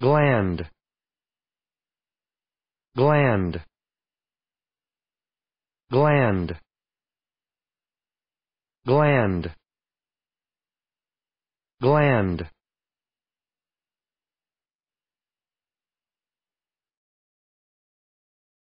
gland gland gland gland gland